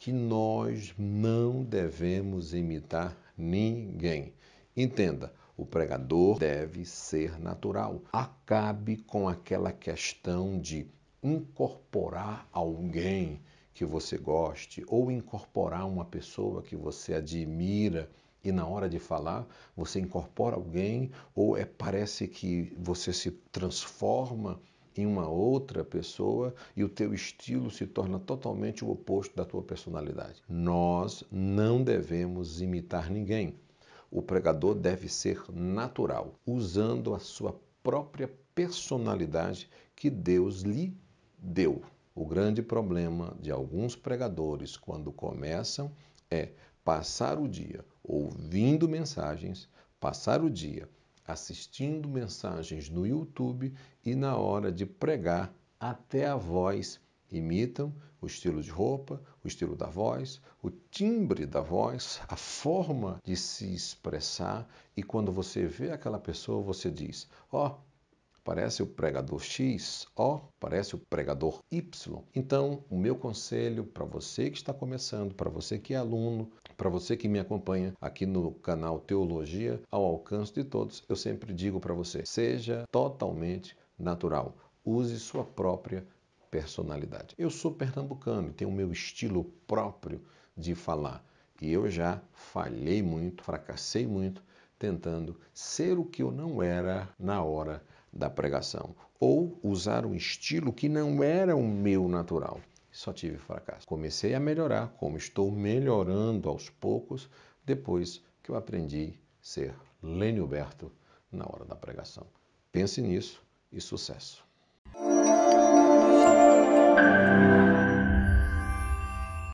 que nós não devemos imitar ninguém. Entenda, o pregador deve ser natural. Acabe com aquela questão de incorporar alguém que você goste ou incorporar uma pessoa que você admira e na hora de falar você incorpora alguém ou é parece que você se transforma em uma outra pessoa e o teu estilo se torna totalmente o oposto da tua personalidade. Nós não devemos imitar ninguém. O pregador deve ser natural, usando a sua própria personalidade que Deus lhe deu. O grande problema de alguns pregadores quando começam é passar o dia ouvindo mensagens, passar o dia assistindo mensagens no YouTube e na hora de pregar, até a voz imitam o estilo de roupa, o estilo da voz, o timbre da voz, a forma de se expressar. E quando você vê aquela pessoa, você diz: Ó, oh, parece o pregador X, ó, parece o pregador Y. Então, o meu conselho para você que está começando, para você que é aluno, para você que me acompanha aqui no canal Teologia ao alcance de todos, eu sempre digo para você: seja totalmente natural. Use sua própria personalidade. Eu sou pernambucano, tenho o meu estilo próprio de falar. E eu já falhei muito, fracassei muito tentando ser o que eu não era na hora da pregação ou usar um estilo que não era o meu natural só tive fracasso. Comecei a melhorar, como estou melhorando aos poucos, depois que eu aprendi a ser Lênio Berto na hora da pregação. Pense nisso e sucesso!